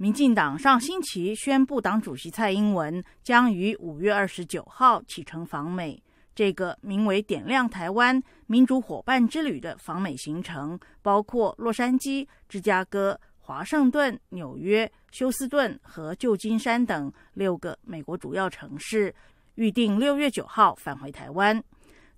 民进党上星期宣布，党主席蔡英文将于五月二十九号启程访美。这个名为“点亮台湾民主伙伴之旅”的访美行程，包括洛杉矶、芝加哥、华盛顿、纽约、休斯顿和旧金山等六个美国主要城市，预定六月九号返回台湾。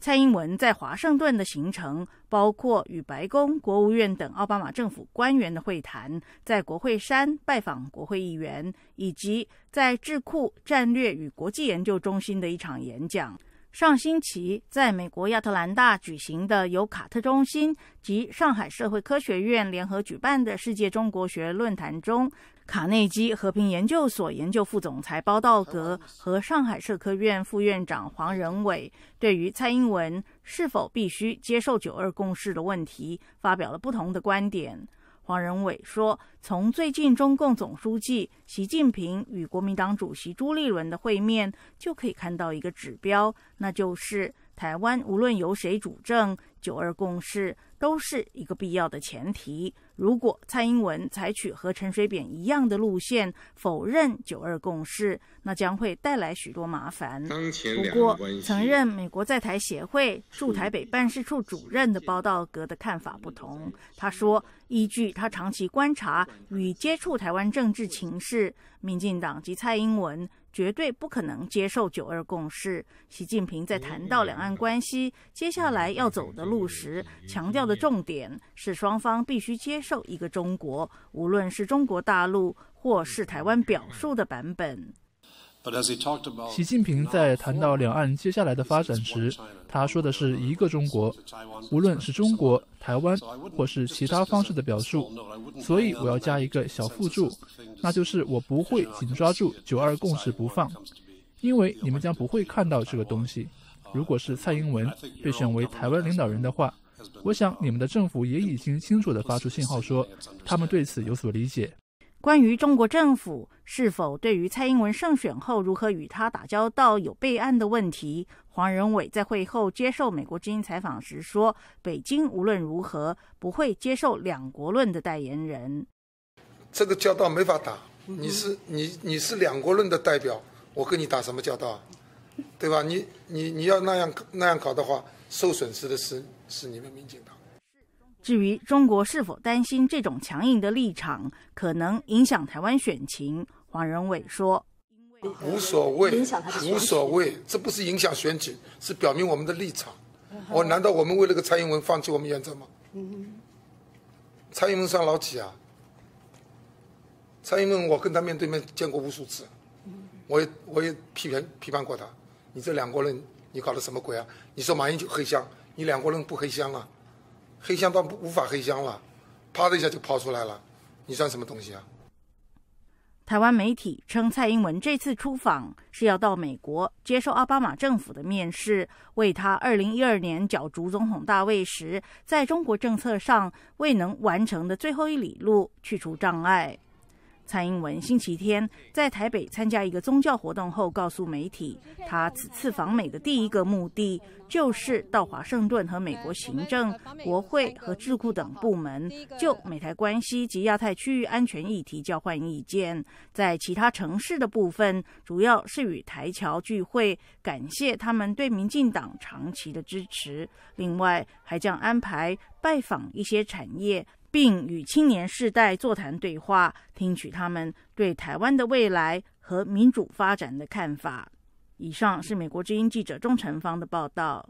蔡英文在华盛顿的行程包括与白宫、国务院等奥巴马政府官员的会谈，在国会山拜访国会议员，以及在智库战略与国际研究中心的一场演讲。上星期，在美国亚特兰大举行的由卡特中心及上海社会科学院联合举办的世界中国学论坛中，卡内基和平研究所研究副总裁包道格和上海社科院副院长黄仁伟对于蔡英文是否必须接受九二共识的问题，发表了不同的观点。黄仁伟说：“从最近中共总书记习近平与国民党主席朱立伦的会面，就可以看到一个指标，那就是台湾无论由谁主政，九二共识。”都是一个必要的前提。如果蔡英文采取和陈水扁一样的路线，否认九二共识，那将会带来许多麻烦。不过，曾任美国在台协会驻台北办事处主任的包道格的看法不同。他说，依据他长期观察与接触台湾政治情势，民进党及蔡英文绝对不可能接受九二共识。习近平在谈到两岸关系接下来要走的路时，强调的。重点是双方必须接受一个中国，无论是中国大陆或是台湾表述的版本。习近平在谈到两岸接下来的发展时，他说的是一个中国，无论是中国、台湾或是其他方式的表述。所以我要加一个小附注，那就是我不会紧抓住九二共识不放，因为你们将不会看到这个东西。如果是蔡英文被选为台湾领导人的话。我想，你们的政府也已经清楚地发出信号，说他们对此有所理解。关于中国政府是否对于蔡英文胜选后如何与他打交道有备案的问题，黄仁伟在会后接受美国之音采访时说：“北京无论如何不会接受两国论的代言人，这个交道没法打。你是你，你是两国论的代表，我跟你打什么交道啊？对吧？你你你要那样那样搞的话，受损失的是。”是你们民进党。至于中国是否担心这种强硬的立场可能影响台湾选情，黄仁伟说：“无所谓，无所谓，这不是影响选举，是表明我们的立场。我难道我们为了个蔡英文放弃我们原则吗？蔡英文算老几啊？蔡英文，我跟他面对面见过无数次，我也我也批评批判过他。你这两国人，你搞的什么鬼啊？你说马英九很像。”你两国人不黑箱了，黑箱到不无法黑箱了，啪的一下就抛出来了，你算什么东西啊？台湾媒体称，蔡英文这次出访是要到美国接受奥巴马政府的面试，为他二零一二年角逐总统大位时在中国政策上未能完成的最后一里路去除障碍。蔡英文星期天在台北参加一个宗教活动后，告诉媒体，他此次访美的第一个目的就是到华盛顿和美国行政、国会和智库等部门就美台关系及亚太区域安全议题交换意见。在其他城市的部分，主要是与台侨聚会，感谢他们对民进党长期的支持。另外，还将安排拜访一些产业。并与青年世代座谈对话，听取他们对台湾的未来和民主发展的看法。以上是美国之音记者钟成芳的报道。